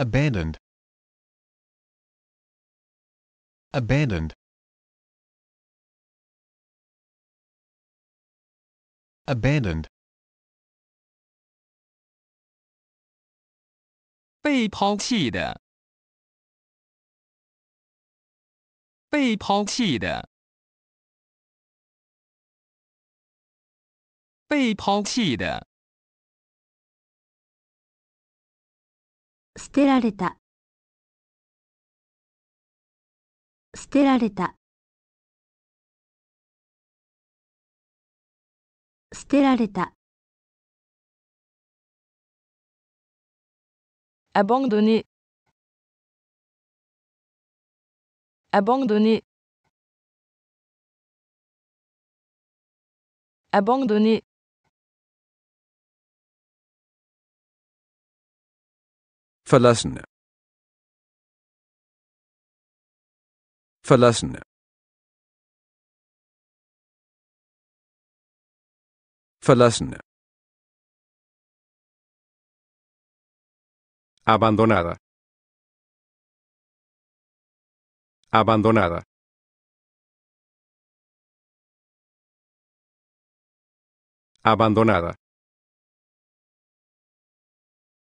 abandoned abandoned abandoned 被抛弃的，被抛弃的，被抛弃的。捨てられた捨てられた捨てられた abandonné abandonné abandonné Verlassene. Verlassene. Verlassene. Abandonada. Abandonada. Abandonada.